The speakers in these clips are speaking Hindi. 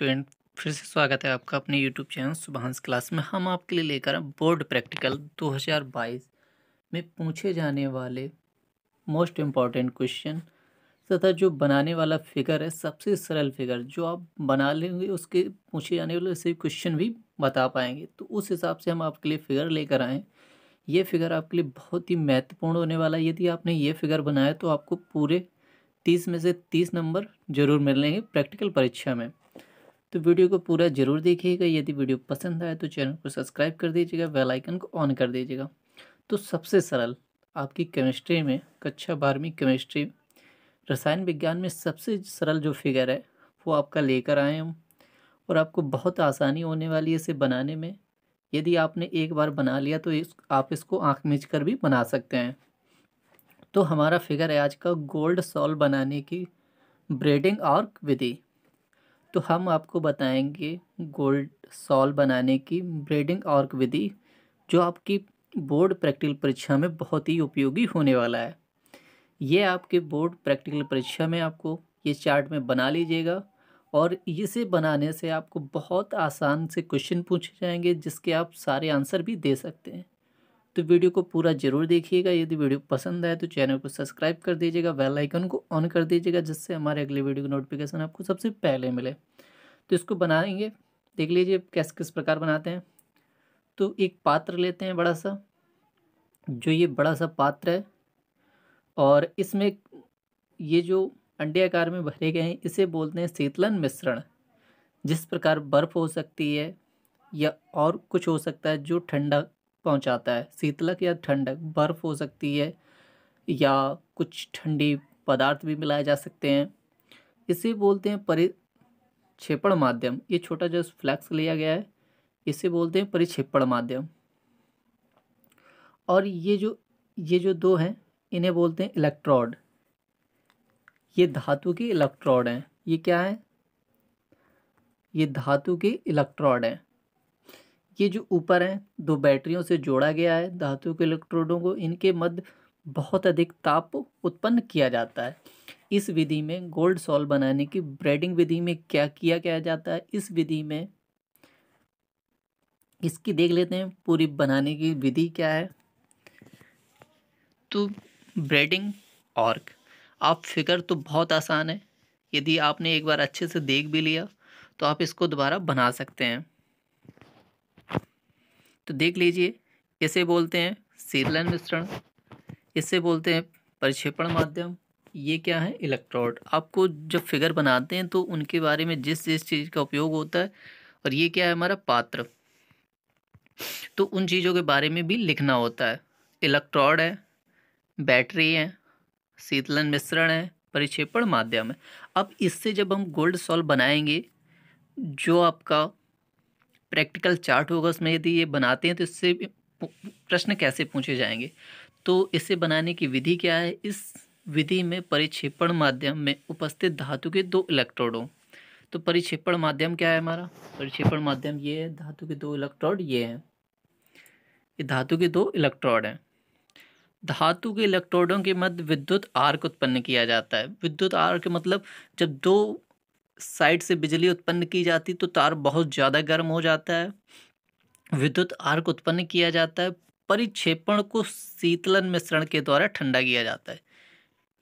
स्टूडेंट फिर से स्वागत है आपका अपने यूट्यूब चैनल सुबहस क्लास में हम आपके लिए लेकर आए बोर्ड प्रैक्टिकल 2022 में पूछे जाने वाले मोस्ट इम्पॉर्टेंट क्वेश्चन तथा जो बनाने वाला फिगर है सबसे सरल फिगर जो आप बना लेंगे उसके पूछे जाने वाले सभी क्वेश्चन भी बता पाएंगे तो उस हिसाब से हम आपके लिए फिगर लेकर आएँ ये फिगर आपके लिए बहुत ही महत्वपूर्ण होने वाला है यदि आपने ये फिगर बनाया तो आपको पूरे तीस में से तीस नंबर जरूर मिलेंगे प्रैक्टिकल परीक्षा में तो वीडियो को पूरा जरूर देखिएगा यदि वीडियो पसंद आए तो चैनल को सब्सक्राइब कर दीजिएगा बेल आइकन को ऑन कर दीजिएगा तो सबसे सरल आपकी केमिस्ट्री में कक्षा बारहवीं केमिस्ट्री रसायन विज्ञान में सबसे सरल जो फिगर है वो आपका लेकर आए हम और आपको बहुत आसानी होने वाली है इसे बनाने में यदि आपने एक बार बना लिया तो इस, आप इसको आँख मीच कर भी बना सकते हैं तो हमारा फिगर है आज का गोल्ड सॉल्व बनाने की ब्रेडिंग और विधि तो हम आपको बताएंगे गोल्ड सॉल बनाने की ब्रेडिंग ऑर्क विधि जो आपकी बोर्ड प्रैक्टिकल परीक्षा में बहुत ही उपयोगी होने वाला है ये आपके बोर्ड प्रैक्टिकल परीक्षा में आपको ये चार्ट में बना लीजिएगा और इसे बनाने से आपको बहुत आसान से क्वेश्चन पूछे जाएंगे जिसके आप सारे आंसर भी दे सकते हैं तो वीडियो को पूरा जरूर देखिएगा यदि वीडियो पसंद आए तो चैनल को सब्सक्राइब कर दीजिएगा बेल आइकन को ऑन कर दीजिएगा जिससे हमारे अगले वीडियो की नोटिफिकेशन आपको सबसे पहले मिले तो इसको बनाएंगे देख लीजिए कैसे किस प्रकार बनाते हैं तो एक पात्र लेते हैं बड़ा सा जो ये बड़ा सा पात्र है और इसमें ये जो अंडे आकार में भरे गए हैं इसे बोलते हैं शीतलन मिश्रण जिस प्रकार बर्फ़ हो सकती है या और कुछ हो सकता है जो ठंडा पहुंचाता है शीतलक या ठंडक बर्फ़ हो सकती है या कुछ ठंडी पदार्थ भी मिलाए जा सकते हैं इसे बोलते हैं परिक्षेपण माध्यम ये छोटा जो फ्लैक्स लिया गया है इसे बोलते हैं परिक्षेपण माध्यम और ये जो ये जो दो हैं इन्हें बोलते हैं इलेक्ट्रॉड ये धातु के इलेक्ट्रॉड हैं ये क्या है ये धातु के इलेक्ट्रॉड हैं ये जो ऊपर हैं दो बैटरियों से जोड़ा गया है धातु के इलेक्ट्रोडों को इनके मध्य बहुत अधिक ताप उत्पन्न किया जाता है इस विधि में गोल्ड सॉल बनाने की ब्रेडिंग विधि में क्या किया गया जाता है इस विधि में इसकी देख लेते हैं पूरी बनाने की विधि क्या है तो ब्रेडिंग ऑर्क आप फिगर तो बहुत आसान है यदि आपने एक बार अच्छे से देख भी लिया तो आप इसको दोबारा बना सकते हैं तो देख लीजिए इसे बोलते हैं सीरलन मिश्रण इसे बोलते हैं परिक्षेपण माध्यम ये क्या है इलेक्ट्रोड आपको जब फिगर बनाते हैं तो उनके बारे में जिस जिस चीज़ का उपयोग होता है और ये क्या है हमारा पात्र तो उन चीज़ों के बारे में भी लिखना होता है इलेक्ट्रोड है बैटरी है शीतलन मिश्रण है परिक्षेपण माध्यम है अब इससे जब हम गोल्ड सॉल्व बनाएंगे जो आपका प्रैक्टिकल चार्ट होगा उसमें यदि ये बनाते हैं तो इससे प्रश्न कैसे पूछे जाएंगे तो इसे बनाने की विधि क्या है इस विधि में परिक्षेपण माध्यम में उपस्थित धातु के दो इलेक्ट्रोडों तो परिक्षेपण माध्यम क्या है हमारा परिक्षेपण माध्यम ये है धातु के दो इलेक्ट्रोड ये हैं ये धातु के दो इलेक्ट्रोड हैं धातु के इलेक्ट्रोडों के मध्य विद्युत आर्क उत्पन्न किया जाता है विद्युत आर्क मतलब जब दो साइड से बिजली उत्पन्न की जाती तो तार बहुत ज़्यादा गर्म हो जाता है विद्युत आर्क उत्पन्न किया जाता है परिक्षेपण को शीतलन मिश्रण के द्वारा ठंडा किया जाता है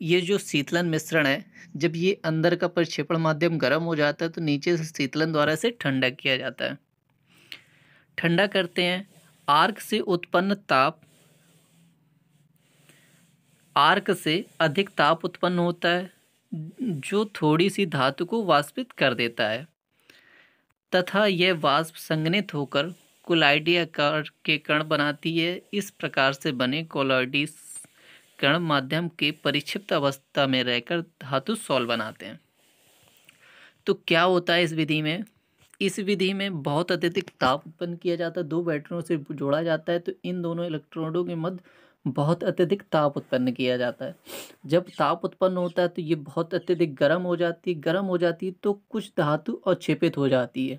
ये जो शीतलन मिश्रण है जब ये अंदर का परिक्षेपण माध्यम गर्म हो जाता है तो नीचे से शीतलन द्वारा इसे ठंडा किया जाता है ठंडा करते हैं आर्क से उत्पन्न ताप आर्क से अधिक ताप उत्पन्न होता है जो थोड़ी सी धातु को वाष्पित कर देता है तथा यह वाष्प संगणित होकर कोलाइडी आकार के कण बनाती है इस प्रकार से बने कोलाइडी कण माध्यम के परिक्षिप्त अवस्था में रहकर धातु सॉल बनाते हैं तो क्या होता है इस विधि में इस विधि में बहुत अत्यधिक ताप उत्पन्न किया जाता है दो बैटरियों से जोड़ा जाता है तो इन दोनों इलेक्ट्रोडों के मध्य बहुत अत्यधिक ताप उत्पन्न किया जाता है जब ताप उत्पन्न होता है तो ये बहुत अत्यधिक गर्म हो जाती है गर्म हो जाती है तो कुछ धातु अक्षेपित हो जाती है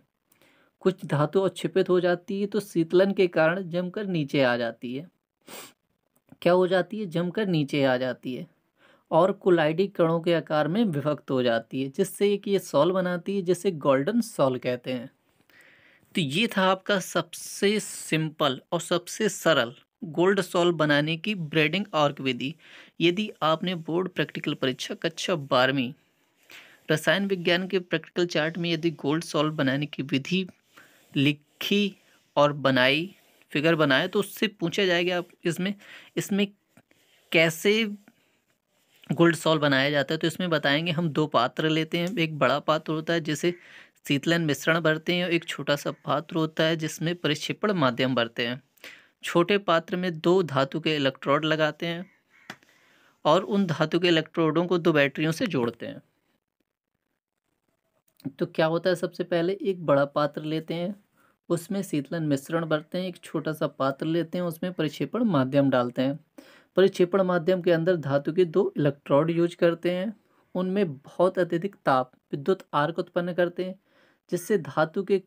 कुछ धातु अक्षेपित हो जाती है तो शीतलन के कारण जमकर नीचे आ जाती है क्या हो जाती है जमकर नीचे आ जाती है और कोलाइडी कणों के आकार में विभक्त हो जाती है जिससे एक ये सॉल बनाती है जिसे गोल्डन सॉल कहते हैं तो ये था आपका सबसे सिंपल और सबसे सरल गोल्ड सॉल्व बनाने की ब्रेडिंग आर्क विधि यदि आपने बोर्ड प्रैक्टिकल परीक्षा कक्षा बारहवीं रसायन विज्ञान के प्रैक्टिकल चार्ट में यदि गोल्ड सॉल्व बनाने की विधि लिखी और बनाई फिगर बनाए तो उससे पूछा जाएगा आप इसमें इसमें कैसे गोल्ड सॉल्व बनाया जाता है तो इसमें बताएंगे हम दो पात्र लेते हैं एक बड़ा पात्र होता है जिसे शीतलन मिश्रण भरते हैं और एक छोटा सा पात्र होता है जिसमें परिक्षेपण माध्यम भरते हैं छोटे पात्र में दो धातु के इलेक्ट्रोड लगाते हैं और उन धातु के इलेक्ट्रोडों को दो बैटरियों से जोड़ते हैं तो क्या होता है सबसे पहले एक बड़ा पात्र लेते हैं उसमें शीतलन मिश्रण भरते हैं एक छोटा सा पात्र लेते हैं उसमें परिक्षेपण माध्यम डालते हैं परिक्षेपण माध्यम के अंदर धातु के दो इलेक्ट्रोड यूज करते हैं उनमें बहुत अत्यधिक ताप विद्युत आर्क उत्पन्न करते हैं जिससे धातु के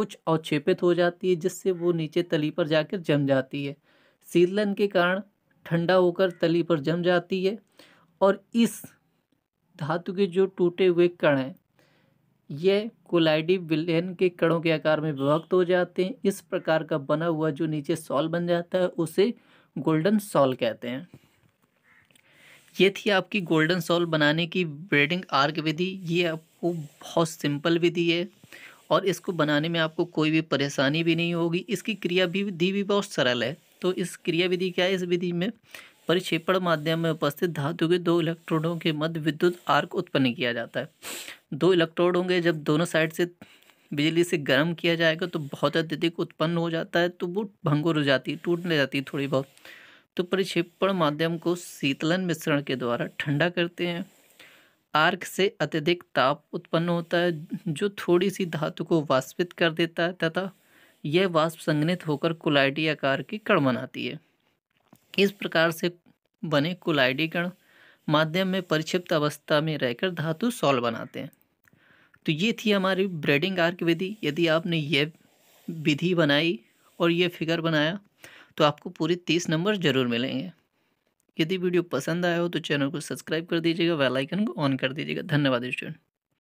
कुछ अवक्षेपित हो जाती है जिससे वो नीचे तली पर जाकर जम जाती है शीतलन के कारण ठंडा होकर तली पर जम जाती है और इस धातु के जो टूटे हुए कण हैं यह कोलाइडी विलयन के कणों के आकार में विभक्त हो जाते हैं इस प्रकार का बना हुआ जो नीचे सॉल बन जाता है उसे गोल्डन सॉल कहते हैं ये थी आपकी गोल्डन सॉल बनाने की ब्रेडिंग आर्क विधि ये आपको बहुत सिंपल विधि है और इसको बनाने में आपको कोई भी परेशानी भी नहीं होगी इसकी क्रिया विधि भी बहुत सरल है तो इस क्रिया विधि क्या है इस विधि में परिक्षेपण माध्यम में उपस्थित धातु के दो इलेक्ट्रोडों के मध्य विद्युत आर्क उत्पन्न किया जाता है दो इलेक्ट्रोड होंगे जब दोनों साइड से बिजली से गर्म किया जाएगा तो बहुत अत्यधिक उत्पन्न हो जाता है तो वो भंगुर हो जाती है टूटने जाती है थोड़ी बहुत तो परिक्षेपण माध्यम को शीतलन मिश्रण के द्वारा ठंडा करते हैं आर्क से अत्यधिक ताप उत्पन्न होता है जो थोड़ी सी धातु को वाष्पित कर देता है तथा यह वाष्प संघनित होकर कुलाइडी आकार की कण बनाती है इस प्रकार से बने कुलाइडी कण माध्यम में परिक्षिप्त अवस्था में रहकर धातु सॉल बनाते हैं तो ये थी हमारी ब्रेडिंग आर्क विधि यदि आपने ये विधि बनाई और ये फिगर बनाया तो आपको पूरी तीस नंबर ज़रूर मिलेंगे यदि वीडियो पसंद आया हो तो चैनल को सब्सक्राइब कर दीजिएगा वेलाइकन को ऑन कर दीजिएगा धन्यवाद स्टूडेंट